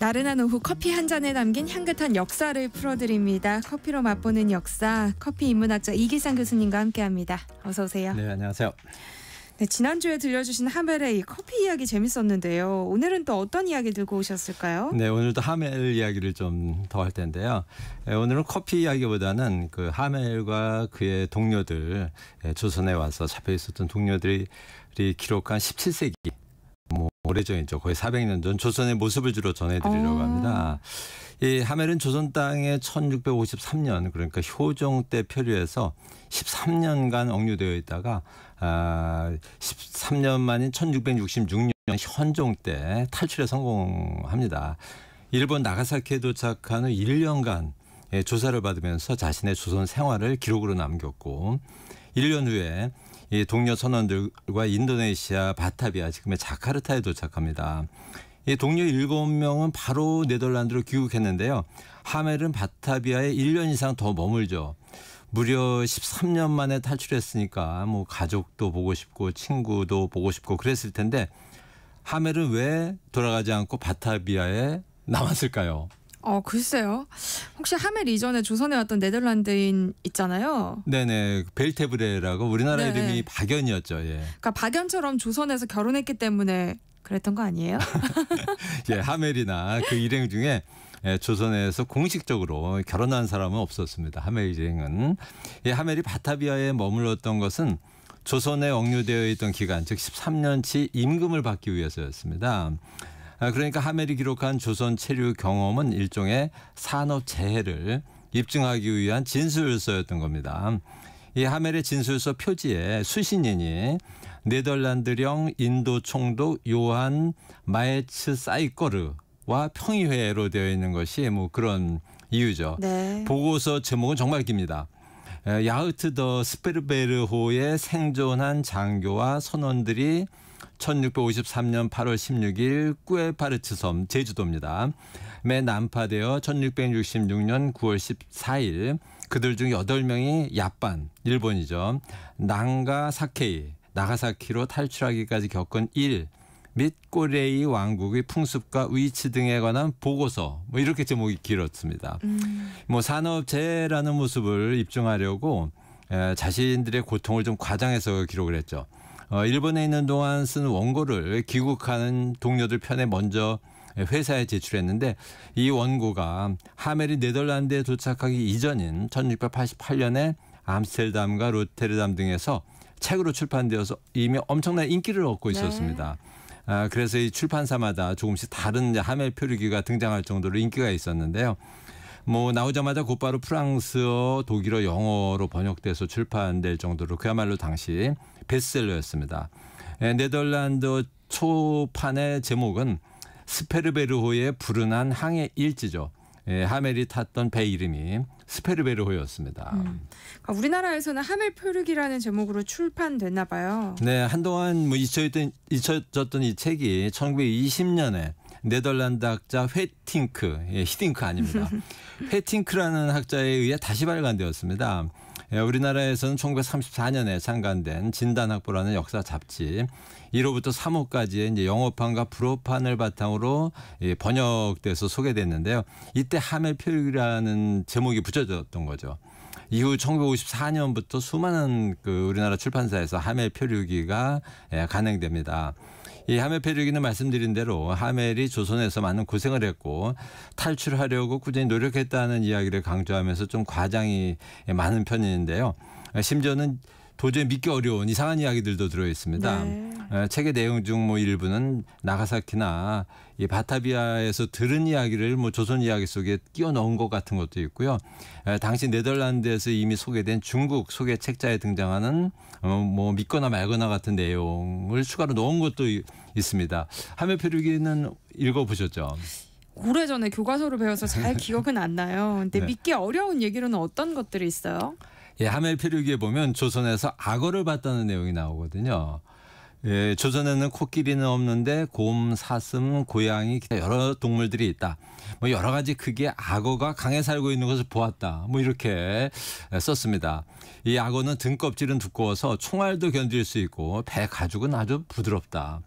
나른한 오후 커피 한 잔에 담긴 향긋한 역사를 풀어드립니다. 커피로 맛보는 역사, 커피 인문학자 이기상 교수님과 함께합니다. 어서 오세요. 네, 안녕하세요. 네, 지난주에 들려주신 하멜의 커피 이야기 재밌었는데요. 오늘은 또 어떤 이야기 들고 오셨을까요? 네, 오늘도 하멜 이야기를 좀 더 할 텐데요. 예, 오늘은 커피 이야기보다는 그 하멜과 그의 동료들, 예, 조선에 와서 잡혀 있었던 동료들이 기록한 17세기 뭐 오래전이죠. 거의 400년 전 조선의 모습을 주로 전해드리려고 아. 합니다. 이 하멜은 조선 땅에 1653년 그러니까 효종 때 표류해서 13년간 억류되어 있다가 아 13년 만인 1666년 현종 때 탈출에 성공합니다. 일본 나가사키에 도착한 후 1년간 예, 조사를 받으면서 자신의 조선 생활을 기록으로 남겼고 1년 후에 이 동료 선원들과 인도네시아 바타비아 지금의 자카르타에 도착합니다. 이 동료 7명은 바로 네덜란드로 귀국했는데요. 하멜은 바타비아에 1년 이상 더 머물죠. 무려 13년 만에 탈출했으니까 뭐 가족도 보고 싶고 친구도 보고 싶고 그랬을 텐데 하멜은 왜 돌아가지 않고 바타비아에 남았을까요? 어 글쎄요. 혹시 하멜 이전에 조선에 왔던 네덜란드인 있잖아요. 네네 벨테브레라고 우리나라 네네. 이름이 박연이었죠. 예. 그러니까 박연처럼 조선에서 결혼했기 때문에 그랬던 거 아니에요? 예 하멜이나 그 일행 중에 예, 조선에서 공식적으로 결혼한 사람은 없었습니다. 하멜 일행은 예, 하멜이 바타비아에 머물렀던 것은 조선에 억류되어 있던 기간 즉 13년치 임금을 받기 위해서였습니다. 아, 그러니까 하멜이 기록한 조선 체류 경험은 일종의 산업 재해를 입증하기 위한 진술서였던 겁니다. 이 하멜의 진술서 표지에 수신인이 네덜란드령 인도 총독 요한 마에츠 사이거르와 평의회로 되어 있는 것이 뭐 그런 이유죠. 네. 보고서 제목은 정말 깁니다. 야흐트 더 스페르베르호의 생존한 장교와 선원들이 1653년 8월 16일 꾸에파르츠섬 제주도입니다. 매 난파되어 1666년 9월 14일 그들 중 8명이 야반 일본이죠. 난가 사케이 나가사키로 탈출하기까지 겪은 일 및 꼬레이 왕국의 풍습과 위치 등에 관한 보고서 뭐 이렇게 제목이 길었습니다. 음. 뭐 산업재해라는 모습을 입증하려고 자신들의 고통을 좀 과장해서 기록을 했죠. 어, 일본에 있는 동안 쓴 원고를 귀국하는 동료들 편에 먼저 회사에 제출했는데 이 원고가 하멜이 네덜란드에 도착하기 이전인 1688년에 암스테르담과 로테르담 등에서 책으로 출판되어서 이미 엄청난 인기를 얻고 네. 있었습니다. 네. 아, 그래서 이 출판사마다 조금씩 다른 하멜 표류기가 등장할 정도로 인기가 있었는데요. 뭐 나오자마자 곧바로 프랑스어, 독일어, 영어로 번역돼서 출판될 정도로 그야말로 당시 베스트셀러였습니다. 예, 네덜란드 초판의 제목은 스페르베르호의 불운한 항해 일지죠. 예, 하멜이 탔던 배 이름이 스페르베르호였습니다. 음. 그러니까 우리나라에서는 하멜 표류기라는 제목으로 출판됐나 봐요. 네, 한동안 뭐 잊혀졌던, 잊혀졌던 이 책이 1920년에 네덜란드 학자 회팅크, 예, 히딩크 아닙니다. 회팅크라는 학자에 의해 다시 발간되었습니다. 예, 우리나라에서는 1934년에 창간된 진단학보라는 역사 잡지 1호부터 3호까지의 이제 영어판과 불어판을 바탕으로 예, 번역돼서 소개됐는데요. 이때 하멜 표류라는 제목이 붙여졌던 거죠. 이후 1954년부터 수많은 그 우리나라 출판사에서 하멜 표류기가 예, 가능됩니다. 이 하멜페르기는 말씀드린 대로 하멜이 조선에서 많은 고생을 했고 탈출하려고 꾸준히 노력했다는 이야기를 강조하면서 좀 과장이 많은 편인데요. 심지어는 도저히 믿기 어려운 이상한 이야기들도 들어 있습니다. 네. 책의 내용 중뭐 일부는 나가사키나 이 바타비아에서 들은 이야기를 뭐 조선 이야기 속에 끼워 넣은 것 같은 것도 있고요. 당시 네덜란드에서 이미 소개된 중국 소개 책자에 등장하는 어, 뭐 믿거나 말거나 같은 내용을 추가로 넣은 것도 있습니다. 하메표류기는 읽어보셨죠? 오래전에 교과서를 배워서 잘 기억은 안 나요. 근데 네. 믿기 어려운 얘기로는 어떤 것들이 있어요? 예, 하멜필요기에 보면 조선에서 악어를 봤다는 내용이 나오거든요. 예, 조선에는 코끼리는 없는데 곰, 사슴, 고양이 여러 동물들이 있다. 뭐 여러 가지 크기의 악어가 강에 살고 있는 것을 보았다. 뭐 이렇게 썼습니다. 이 악어는 등껍질은 두꺼워서 총알도 견딜 수 있고 배 가죽은 아주 부드럽다.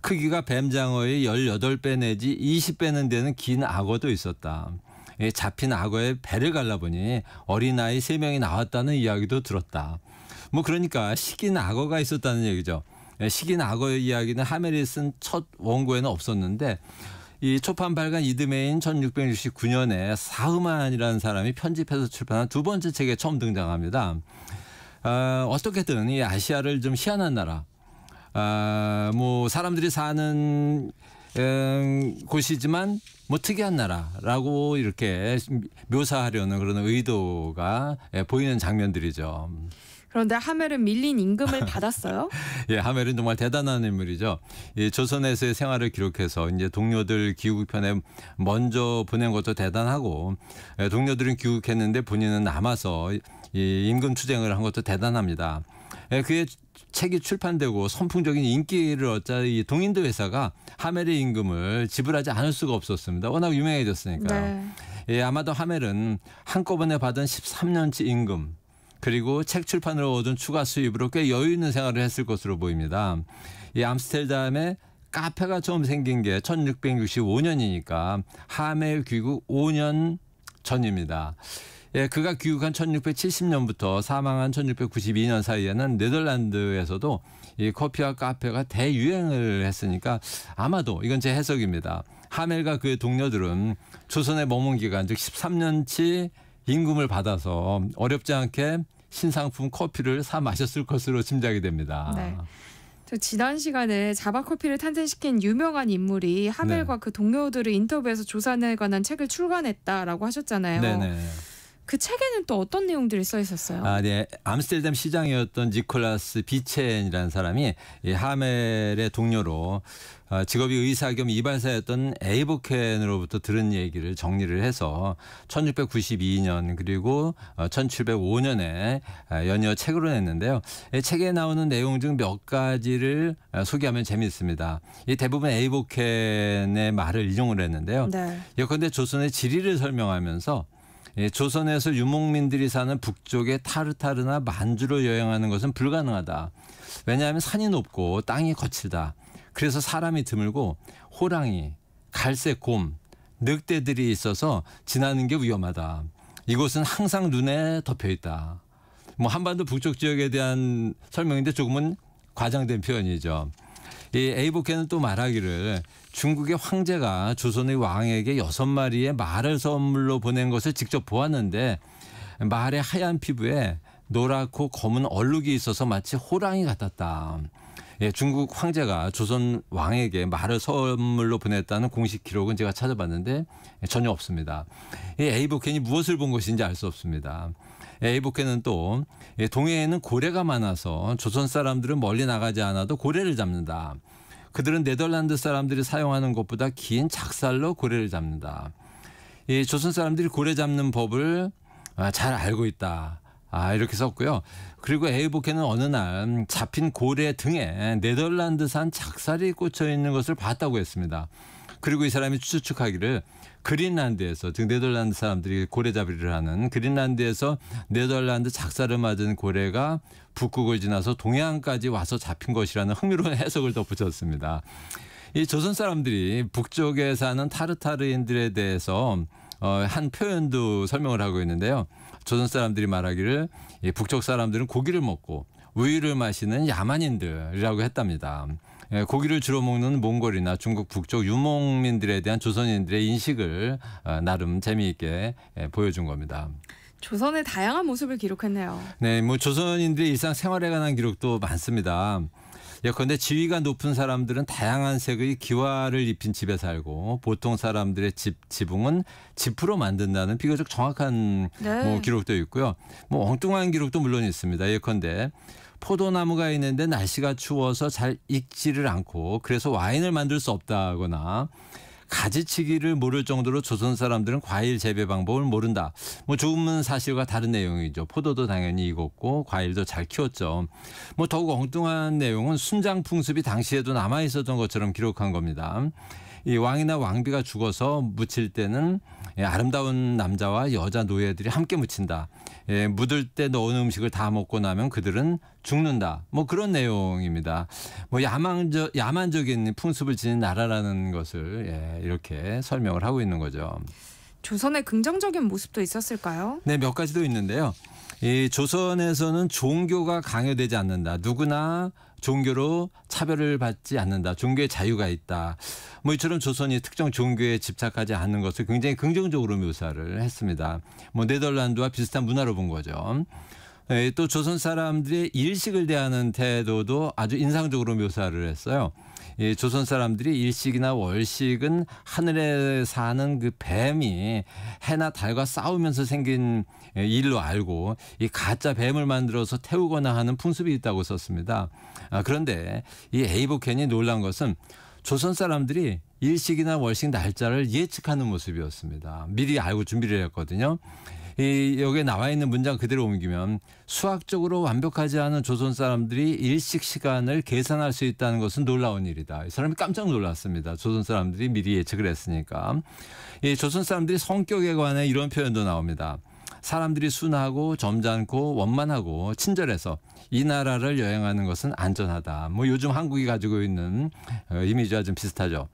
크기가 뱀장어의 18배 내지 20배는 되는 긴 악어도 있었다. 예, 잡힌 악어의 배를 갈라보니 어린아이 3명이 나왔다는 이야기도 들었다. 뭐 그러니까 식인 악어가 있었다는 얘기죠. 예, 식인 악어의 이야기는 하멜이 쓴첫 원고에는 없었는데 이 초판 발간 이듬해인 1669년에 사흐만이라는 사람이 편집해서 출판한 두 번째 책에 처음 등장합니다. 어, 어떻게든 이 아시아를 좀 희한한 나라, 어, 뭐 사람들이 사는 음, 곳이지만 뭐 특이한 나라라고 이렇게 묘사하려는 그런 의도가 예, 보이는 장면들이죠. 그런데 하멜은 밀린 임금을 받았어요? 예, 하멜은 정말 대단한 인물이죠. 예, 조선에서의 생활을 기록해서 이제 동료들 귀국편에 먼저 보낸 것도 대단하고 예, 동료들은 귀국했는데 본인은 남아서 이 임금 투쟁을 한 것도 대단합니다. 예, 그의 책이 출판되고 선풍적인 인기를 얻자 이 동인도 회사가 하멜의 임금을 지불하지 않을 수가 없었습니다. 워낙 유명해졌으니까요. 네. 예, 아마도 하멜은 한꺼번에 받은 13년치 임금 그리고 책 출판으로 얻은 추가 수입으로 꽤 여유 있는 생활을 했을 것으로 보입니다. 이암스텔르담에 카페가 처음 생긴 게 1665년이니까 하멜 귀국 5년 전입니다. 예, 그가 귀국한 1670년부터 사망한 1692년 사이에는 네덜란드에서도 이 커피와 카페가 대유행을 했으니까 아마도 이건 제 해석입니다. 하멜과 그의 동료들은 조선에 머문 기간 즉 13년치 임금을 받아서 어렵지 않게 신상품 커피를 사 마셨을 것으로 짐작이 됩니다. 네. 지난 시간에 자바 커피를 탄생시킨 유명한 인물이 하멜과 네. 그 동료들을 인터뷰해서 조선에 관한 책을 출간했다라고 하셨잖아요. 네네. 그 책에는 또 어떤 내용들이 써 있었어요? 아, 네. 암스테르담 시장이었던 니콜라스 비첸이라는 사람이 이 하멜의 동료로 어, 직업이 의사 겸 이발사였던 에이버켄으로부터 들은 얘기를 정리를 해서 1692년 그리고 1705년에 어, 아, 연이어 책으로 냈는데요. 책에 나오는 내용 중 몇 가지를 어, 소개하면 재미있습니다. 대부분 에이버켄의 말을 인용을 했는데요. 네. 예컨대 조선의 지리를 설명하면서 예, 조선에서 유목민들이 사는 북쪽의 타르타르나 만주로 여행하는 것은 불가능하다. 왜냐하면 산이 높고 땅이 거칠다. 그래서 사람이 드물고 호랑이, 갈색 곰, 늑대들이 있어서 지나는 게 위험하다. 이곳은 항상 눈에 덮여 있다. 뭐 한반도 북쪽 지역에 대한 설명인데 조금은 과장된 표현이죠. 이에이보해는또 말하기를 중국의 황제가 조선의 왕에게 여섯 마리의 말을 선물로 보낸 것을 직접 보았는데 말의 하얀 피부에 노랗고 검은 얼룩이 있어서 마치 호랑이 같았다. 예, 중국 황제가 조선 왕에게 말을 선물로 보냈다는 공식 기록은 제가 찾아봤는데 전혀 없습니다. 이 에이보켄이 무엇을 본 것인지 알 수 없습니다. 에이보케는또 예, 예, 동해에는 고래가 많아서 조선 사람들은 멀리 나가지 않아도 고래를 잡는다. 그들은 네덜란드 사람들이 사용하는 것보다 긴 작살로 고래를 잡는다. 이 조선 사람들이 고래 잡는 법을 아, 잘 알고 있다. 아, 이렇게 썼고요. 그리고 에이보케는 어느 날 잡힌 고래 등에 네덜란드산 작살이 꽂혀 있는 것을 봤다고 했습니다. 그리고 이 사람이 추측하기를 그린란드에서 즉 네덜란드 사람들이 고래잡이를 하는 그린란드에서 네덜란드 작사를 맞은 고래가 북극을 지나서 동해안까지 와서 잡힌 것이라는 흥미로운 해석을 덧붙였습니다. 이 조선 사람들이 북쪽에 사는 타르타르인들에 대해서 어, 한 표현도 설명을 하고 있는데요. 조선 사람들이 말하기를 북쪽 사람들은 고기를 먹고 우유를 마시는 야만인들이라고 했답니다. 예, 고기를 주로 먹는 몽골이나 중국 북쪽 유목민들에 대한 조선인들의 인식을 어, 나름 재미있게 예, 보여준 겁니다. 조선의 다양한 모습을 기록했네요. 네, 뭐 조선인들의 일상 생활에 관한 기록도 많습니다. 예컨대 지위가 높은 사람들은 다양한 색의 기와를 입힌 집에 살고 보통 사람들의 집 지붕은 지프로 만든다는 비교적 정확한 네. 뭐 기록도 있고요. 뭐 엉뚱한 기록도 물론 있습니다. 예컨대 포도나무가 있는데 날씨가 추워서 잘 익지를 않고 그래서 와인을 만들 수 없다거나 가지치기를 모를 정도로 조선 사람들은 과일 재배 방법을 모른다. 뭐 좋은 사실과 다른 내용이죠. 포도도 당연히 익었고 과일도 잘 키웠죠. 뭐 더욱 엉뚱한 내용은 순장 풍습이 당시에도 남아 있었던 것처럼 기록한 겁니다. 이 왕이나 왕비가 죽어서 묻힐 때는 아름다운 남자와 여자 노예들이 함께 묻힌다. 예, 묻을 때 넣은 음식을 다 먹고 나면 그들은 죽는다. 뭐 그런 내용입니다. 뭐 야망적 야만적인 풍습을 지닌 나라라는 것을 예, 이렇게 설명을 하고 있는 거죠. 조선의 긍정적인 모습도 있었을까요? 네, 몇 가지도 있는데요. 이 조선에서는 종교가 강요되지 않는다. 누구나 종교로 차별을 받지 않는다. 종교의 자유가 있다. 뭐 이처럼 조선이 특정 종교에 집착하지 않는 것을 굉장히 긍정적으로 묘사를 했습니다. 뭐 네덜란드와 비슷한 문화로 본 거죠. 예, 또 조선 사람들의 일식을 대하는 태도도 아주 인상적으로 묘사를 했어요. 예, 조선 사람들이 일식이나 월식은 하늘에 사는 그 뱀이 해나 달과 싸우면서 생긴 예, 일로 알고 이 가짜 뱀을 만들어서 태우거나 하는 풍습이 있다고 썼습니다. 아, 그런데 이 에이보켄이 놀란 것은 조선 사람들이 일식이나 월식 날짜를 예측하는 모습이었습니다. 미리 알고 준비를 했거든요. 이 여기에 나와 있는 문장 그대로 옮기면 수학적으로 완벽하지 않은 조선 사람들이 일식 시간을 계산할 수 있다는 것은 놀라운 일이다. 이 사람이 깜짝 놀랐습니다. 조선 사람들이 미리 예측을 했으니까. 이 조선 사람들이 성격에 관해 이런 표현도 나옵니다. 사람들이 순하고 점잖고 원만하고 친절해서 이 나라를 여행하는 것은 안전하다. 뭐 요즘 한국이 가지고 있는 어, 이미지와 좀 비슷하죠.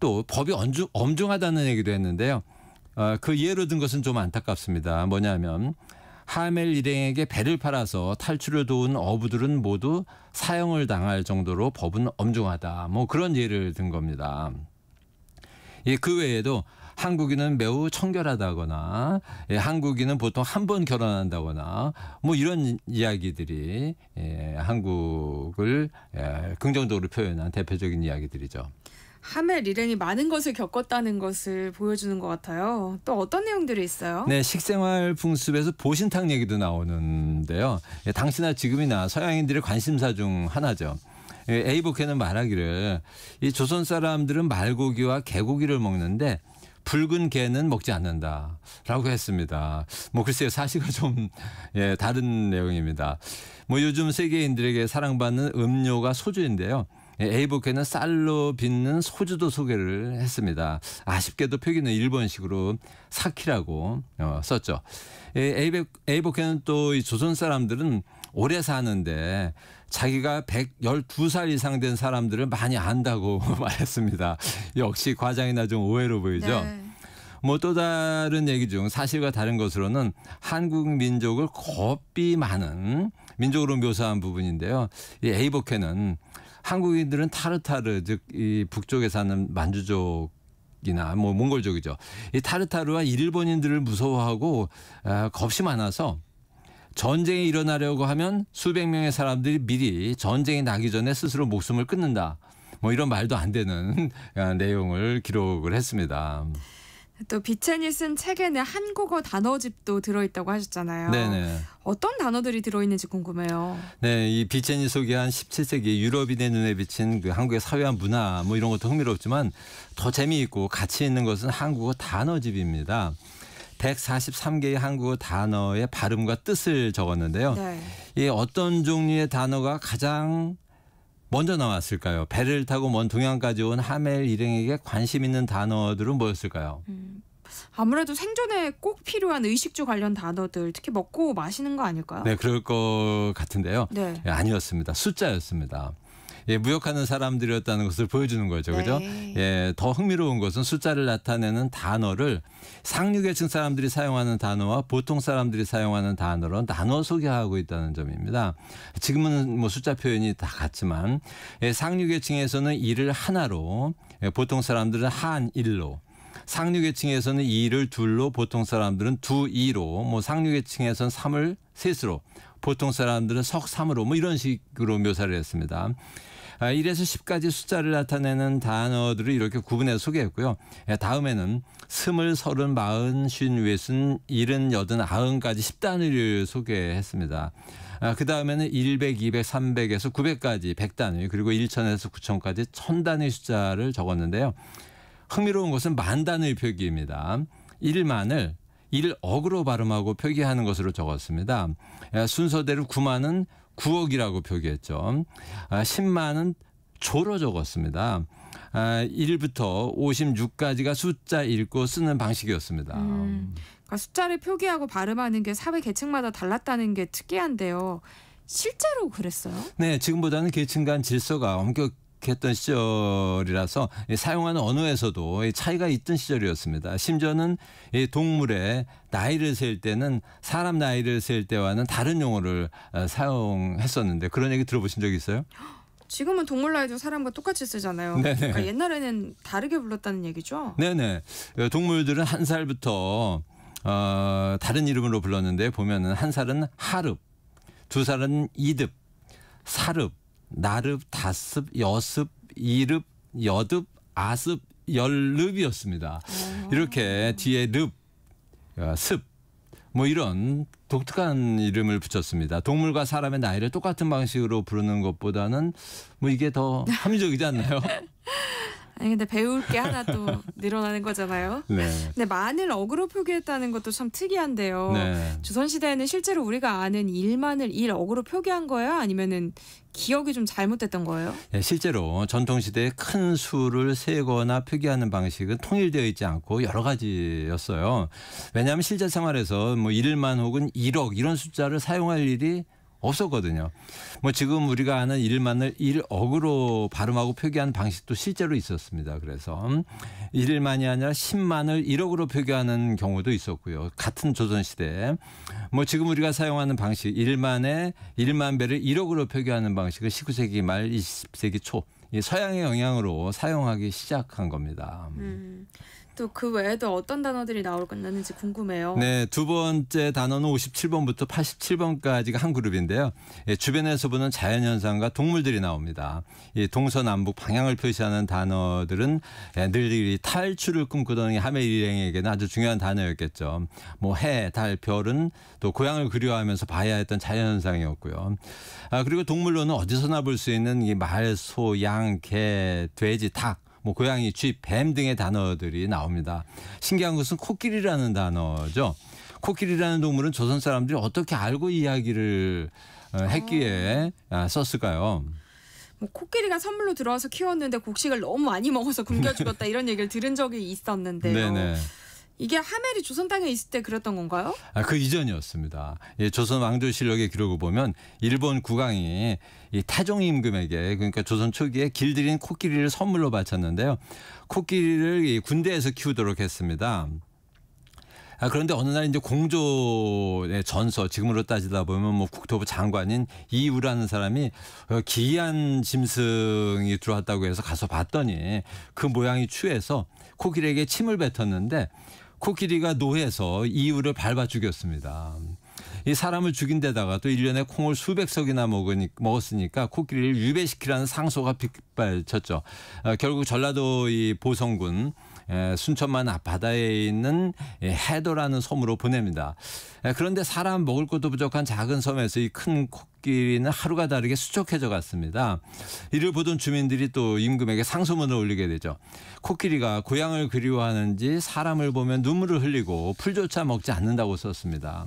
또 법이 엄중, 엄중하다는 얘기도 했는데요. 어, 그 예로 든 것은 좀 안타깝습니다. 뭐냐면 하멜 일행에게 배를 팔아서 탈출을 도운 어부들은 모두 사형을 당할 정도로 법은 엄중하다. 뭐 그런 예를 든 겁니다. 예, 그 외에도 한국인은 매우 청결하다거나 예, 한국인은 보통 한 번 결혼한다거나 뭐 이런 이야기들이 예, 한국을 예, 긍정적으로 표현한 대표적인 이야기들이죠. 한해 일행이 많은 것을 겪었다는 것을 보여주는 것 같아요. 또 어떤 내용들이 있어요? 네, 식생활 풍습에서 보신탕 얘기도 나오는데요. 예, 당시나 지금이나 서양인들의 관심사 중 하나죠. 예, 에이보케는 말하기를 이 조선 사람들은 말고기와 개고기를 먹는데 붉은 개는 먹지 않는다라고 했습니다. 뭐 글쎄요 사실은 좀 예, 다른 내용입니다. 뭐 요즘 세계인들에게 사랑받는 음료가 소주인데요. 예, 에이보케는 쌀로 빚는 소주도 소개를 했습니다. 아쉽게도 표기는 일본식으로 사키라고 어, 썼죠. 예, 에이보케는 또 조선 사람들은 오래 사는데 자기가 112살 이상 된 사람들을 많이 안다고 말했습니다. 역시 과장이나 좀 오해로 보이죠. 네. 뭐또 다른 얘기 중 사실과 다른 것으로는 한국 민족을 겁이 많은 민족으로 묘사한 부분인데요. 이 에이버케는 한국인들은 타르타르 즉이 북쪽에 사는 만주족 이나뭐 몽골족이죠. 이 타르타르와 일본인들을 무서워하고 아, 겁이 많아서 전쟁이 일어나려고 하면 수백 명의 사람들이 미리 전쟁이 나기 전에 스스로 목숨을 끊는다. 뭐 이런 말도 안 되는 아, 내용을 기록을 했습니다. 또 비첸이 쓴 책에는 한국어 단어집도 들어있다고 하셨잖아요. 네네. 어떤 단어들이 들어있는지 궁금해요. 네, 이 비첸이 소개한 17세기 유럽인의 눈에 비친 그 한국의 사회와 문화 뭐 이런 것도 흥미롭지만 더 재미있고 가치 있는 것은 한국어 단어집입니다. 143개의 한국어 단어의 발음과 뜻을 적었는데요. 네. 이 어떤 종류의 단어가 가장 먼저 나왔을까요? 배를 타고 먼 동양까지 온 하멜 일행에게 관심 있는 단어들은 뭐였을까요? 음. 아무래도 생존에 꼭 필요한 의식주 관련 단어들 특히 먹고 마시는 거 아닐까요? 네, 그럴 것 같은데요. 네. 예, 아니었습니다. 숫자였습니다. 예, 무역하는 사람들이었다는 것을 보여주는 거죠. 그죠? 네. 예, 더 흥미로운 것은 숫자를 나타내는 단어를 상류계층 사람들이 사용하는 단어와 보통 사람들이 사용하는 단어로 나눠 소개하고 있다는 점입니다. 지금은 뭐 숫자 표현이 다 같지만 예, 상류계층에서는 이를 하나로 예, 보통 사람들은 한 일로 상류계층에서는 이를 둘로 보통 사람들은 두 이로 뭐 상류계층에서는 삼을 셋으로 보통 사람들은 석 삼으로 뭐 이런 식으로 묘사를 했습니다. 1에서 아, 10까지 숫자를 나타내는 단어들을 이렇게 구분해서 소개했고요. 예, 다음에는 스물, 서른, 마흔, 쉰, 웨순, 일흔, 여든, 아흔까지 10단위를 소개했습니다. 아, 그 다음에는 100, 200, 300에서 900까지 100단위 그리고 1천에서 9천까지 1000단위 숫자를 적었는데요. 흥미로운 것은 만 단위 표기입니다. 1만을 1억으로 발음하고 표기하는 것으로 적었습니다. 예, 순서대로 9만은 9억이라고 표기했죠. 10만은 아, 조로 적었습니다. 1부터 아, 56까지가 숫자 읽고 쓰는 방식이었습니다. 음, 그러니까 숫자를 표기하고 발음하는 게 사회 계층마다 달랐다는 게 특이한데요. 실제로 그랬어요? 네, 지금보다는 계층 간 질서가 엄격 이렇 했던 시절이라서 사용하는 언어에서도 차이가 있던 시절이었습니다. 심지어는 동물의 나이를 셀 때는 사람 나이를 셀 때와는 다른 용어를 어, 사용했었는데 그런 얘기 들어보신 적 있어요? 지금은 동물 나이도 사람과 똑같이 쓰잖아요. 네네. 그러니까 옛날에는 다르게 불렀다는 얘기죠. 네네. 그 동물들은 한 살부터 어, 다른 이름으로 불렀는데 보면한 살은 하릅, 두 살은 이듭, 사릅, 나릅, 다습, 여습, 이릅, 여듭, 아습, 열릅이었습니다. 어. 이렇게 뒤에 릅, 어, 습, 뭐 이런 독특한 이름을 붙였습니다. 동물과 사람의 나이를 똑같은 방식으로 부르는 것보다는 뭐 이게 더 합리적이지 않나요? 아니 근데 배울 게 하나 또 늘어나는 거잖아요. 네. 근데 만을 어그로 표기했다는 것도 참 특이한데요. 네. 조선 시대에는 실제로 우리가 아는 일만을 일어그로 표기한 거예요? 아니면은 기억이 좀 잘못됐던 거예요? 네, 실제로 전통 시대에 큰 수를 세거나 표기하는 방식은 통일되어 있지 않고 여러 가지였어요. 왜냐하면 실제 생활에서 뭐 일만 혹은 일억 이런 숫자를 사용할 일이 없었거든요. 뭐 지금 우리가 아는 일만을 일억으로 발음하고 표기한 방식도 실제로 있었습니다. 그래서 음, 일만이 아니라 십만을일억으로 표기하는 경우도 있었고요. 같은 조선 시대에 뭐 지금 우리가 사용하는 방식 일만에일만 배를 일억으로 표기하는 방식은 19세기 말 20세기 초 서양의 영향으로 사용하기 시작한 겁니다. 음, 또그 외에도 어떤 단어들이 나올 건지 궁금해요. 네, 두 번째 단어는 57번부터 87번까지가 한 그룹인데요. 예, 주변에서 보는 자연현상과 동물들이 나옵니다. 이 동서남북 방향을 표시하는 단어들은 예, 늘 탈출을 꿈꾸던 하멜 일행에게는 아주 중요한 단어였겠죠. 뭐 해, 달, 별은 또 고향을 그리워하면서 봐야 했던 자연현상이었고요. 아, 그리고 동물로는 어디서나 볼 수 있는 이 말, 소, 양, 개, 돼지, 닭뭐 고양이, 쥐, 뱀 등의 단어들이 나옵니다. 신기한 것은 코끼리라는 단어죠. 코끼리라는 동물은 조선 사람들이 어떻게 알고 이야기를 어, 했기에 아. 썼을까요? 뭐 코끼리가 선물로 들어와서 키웠는데 곡식을 너무 많이 먹어서 굶겨 네. 죽었다 이런 얘기를 들은 적이 있었는데요. 네네. 이게 하멜이 조선 땅에 있을 때 그랬던 건가요? 아, 그 이전이었습니다. 예, 조선 왕조 실록의 기록을 보면 일본 국왕이 이 태종 임금에게 그러니까 조선 초기에 길들인 코끼리를 선물로 바쳤는데요. 코끼리를 군대에서 키우도록 했습니다. 아, 그런데 어느 날 이제 공조의 전서 지금으로 따지다 보면 뭐 국토부 장관인 이우라는 사람이 어, 기이한 짐승이 들어왔다고 해서 가서 봤더니 그 모양이 추해서 코끼리에게 침을 뱉었는데 코끼리가 노해서 이유를 밟아 죽였습니다. 이 사람을 죽인 데다가 또 1년에 콩을 수백 석이나 먹으니, 먹었으니까 코끼리를 유배시키라는 상소가 빗발쳤죠. 아, 결국 전라도 이 보성군 예, 순천만 앞 바다에 있는 예, 해도라는 섬으로 보냅니다. 예, 그런데 사람 먹을 것도 부족한 작은 섬에서 이 큰 코끼리는 하루가 다르게 수척해져 갔습니다. 이를 보던 주민들이 또 임금에게 상소문을 올리게 되죠. 코끼리가 고향을 그리워하는지 사람을 보면 눈물을 흘리고 풀조차 먹지 않는다고 썼습니다.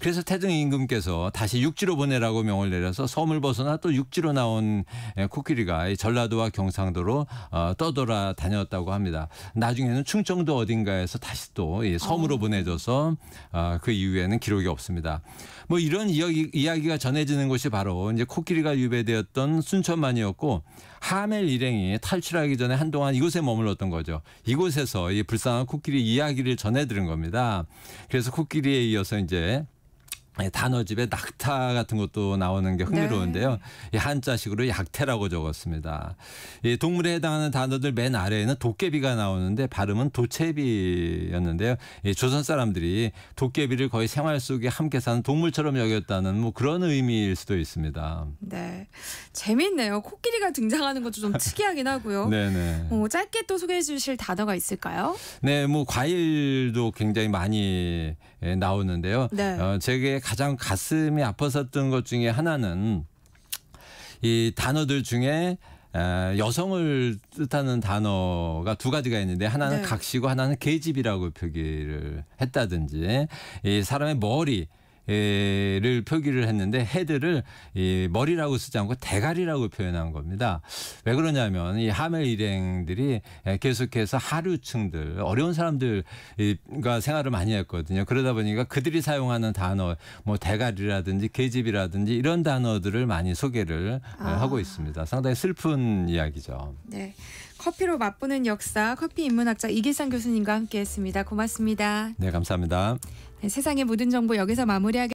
그래서 태등 임금께서 다시 육지로 보내라고 명을 내려서 섬을 벗어나 또 육지로 나온 예, 코끼리가 전라도와 경상도로 어, 떠돌아 다녔다고 합니다. 나중에는 충청도 어딘가에서 다시 또 섬으로 어. 아. 보내져서 아, 그 이후에는 기록이 없습니다. 뭐 이런 이야기, 이야기가 전해지는 곳이 바로 이제 코끼리가 유배되었던 순천만이었고 하멜 일행이 탈출하기 전에 한동안 이곳에 머물렀던 거죠. 이곳에서 이 불쌍한 코끼리 이야기를 전해 들은 겁니다. 그래서 코끼리에 이어서 이제 예, 단어집에 낙타 같은 것도 나오는 게 흥미로운데요. 네. 한자식으로 약태라고 적었습니다. 동물에 해당하는 단어들 맨 아래에는 도깨비가 나오는데 발음은 도채비였는데요. 조선 사람들이 도깨비를 거의 생활 속에 함께 사는 동물처럼 여겼다는 뭐 그런 의미일 수도 있습니다. 네, 재밌네요. 코끼리가 등장하는 것도 좀 특이하긴 하고요. 네네. 뭐 네. 어, 짧게 또 소개해 주실 단어가 있을까요? 네, 뭐 과일도 굉장히 많이 예, 나오는데요. 네. 어, 제게 가장 가슴이 아팠었던 것 중에 하나는 이 단어들 중에 여성을 뜻하는 단어가 두 가지가 있는데 하나는 네. 각시고 하나는 계집이라고 표기를 했다든지 이 사람의 머리 에를 표기를 했는데 헤드를 이 머리라고 쓰지 않고 대가리라고 표현한 겁니다. 왜 그러냐면 이 하멜 일행들이 계속해서 하류층들 어려운 사람들과 생활을 많이 했거든요. 그러다 보니까 그들이 사용하는 단어 뭐 대가리라든지 계집이라든지 이런 단어들을 많이 소개를 아. 하고 있습니다. 상당히 슬픈 이야기죠. 네. 커피로 맛보는 역사 커피 인문학자 이길상 교수님과 함께했습니다. 고맙습니다. 네, 감사합니다. 네, 세상의 모든 정보 여기서 마무리하겠습니다.